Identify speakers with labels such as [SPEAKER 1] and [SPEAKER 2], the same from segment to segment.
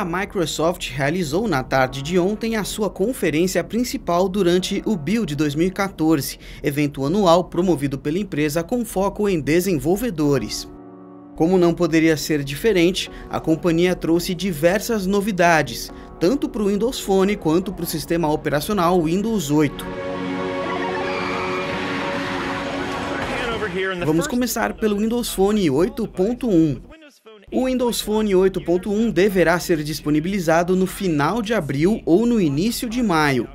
[SPEAKER 1] A Microsoft realizou na tarde de ontem a sua conferência principal durante o Build 2014, evento anual promovido pela empresa com foco em desenvolvedores. Como não poderia ser diferente, a companhia trouxe diversas novidades, tanto para o Windows Phone quanto para o sistema operacional Windows 8. Vamos começar pelo Windows Phone 8.1. O Windows Phone 8.1 deverá ser disponibilizado no final de abril ou no início de maio.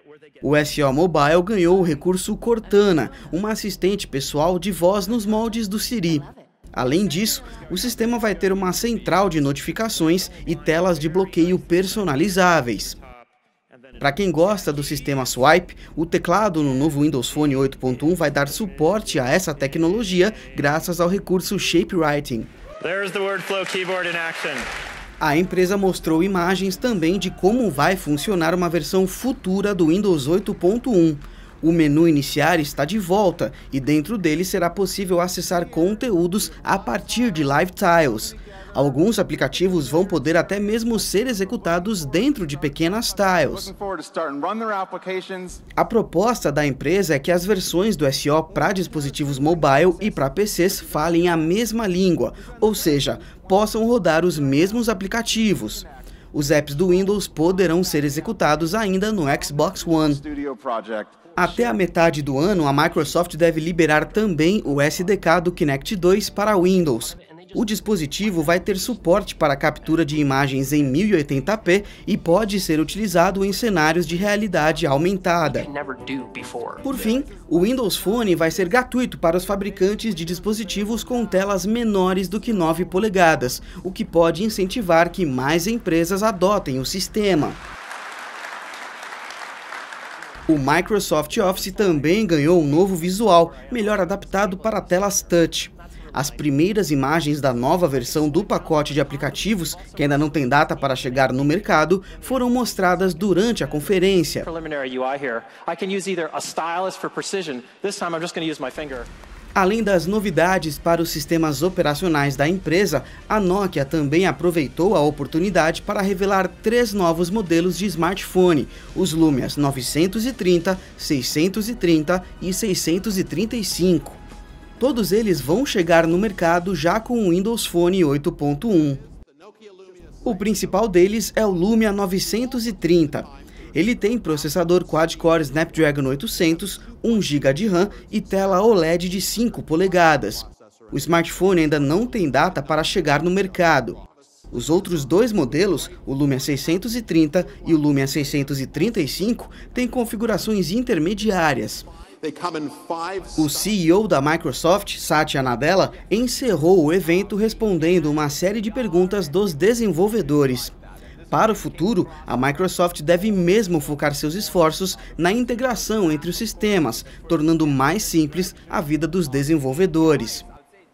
[SPEAKER 1] O SO Mobile ganhou o recurso Cortana, uma assistente pessoal de voz nos moldes do Siri. Além disso, o sistema vai ter uma central de notificações e telas de bloqueio personalizáveis. Para quem gosta do sistema Swipe, o teclado no novo Windows Phone 8.1 vai dar suporte a essa tecnologia graças ao recurso Shapewriting. There's the Wordflow keyboard in action. A empresa mostrou imagens também de como vai funcionar uma versão futura do Windows 8.1. O menu iniciar está de volta e dentro dele será possível acessar conteúdos a partir de Live Tiles. Alguns aplicativos vão poder até mesmo ser executados dentro de pequenas tiles. A proposta da empresa é que as versões do SO para dispositivos mobile e para PCs falem a mesma língua, ou seja, possam rodar os mesmos aplicativos. Os apps do Windows poderão ser executados ainda no Xbox One. Até a metade do ano, a Microsoft deve liberar também o SDK do Kinect 2 para Windows. O dispositivo vai ter suporte para a captura de imagens em 1080p e pode ser utilizado em cenários de realidade aumentada. Por fim, o Windows Phone vai ser gratuito para os fabricantes de dispositivos com telas menores do que 9 polegadas, o que pode incentivar que mais empresas adotem o sistema. O Microsoft Office também ganhou um novo visual, melhor adaptado para telas touch as primeiras imagens da nova versão do pacote de aplicativos, que ainda não tem data para chegar no mercado, foram mostradas durante a conferência. Além das novidades para os sistemas operacionais da empresa, a Nokia também aproveitou a oportunidade para revelar três novos modelos de smartphone: os Lumias 930, 630 e 635. Todos eles vão chegar no mercado já com o Windows Phone 8.1. O principal deles é o Lumia 930. Ele tem processador quad-core Snapdragon 800, 1 GB de RAM e tela OLED de 5 polegadas. O smartphone ainda não tem data para chegar no mercado. Os outros dois modelos, o Lumia 630 e o Lumia 635, têm configurações intermediárias. O CEO da Microsoft, Satya Nadella, encerrou o evento respondendo uma série de perguntas dos desenvolvedores. Para o futuro, a Microsoft deve mesmo focar seus esforços na integração entre os sistemas, tornando mais simples a vida dos desenvolvedores.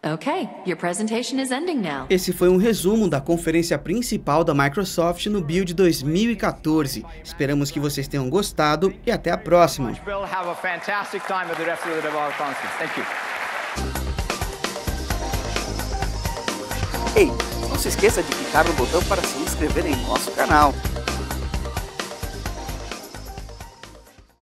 [SPEAKER 1] Okay, your presentation is ending now. Esse foi um resumo da conferência principal da Microsoft no Build 2014. Esperamos que vocês tenham gostado e até a próxima. Ei, não se esqueça de clicar no botão para se inscrever em nosso canal.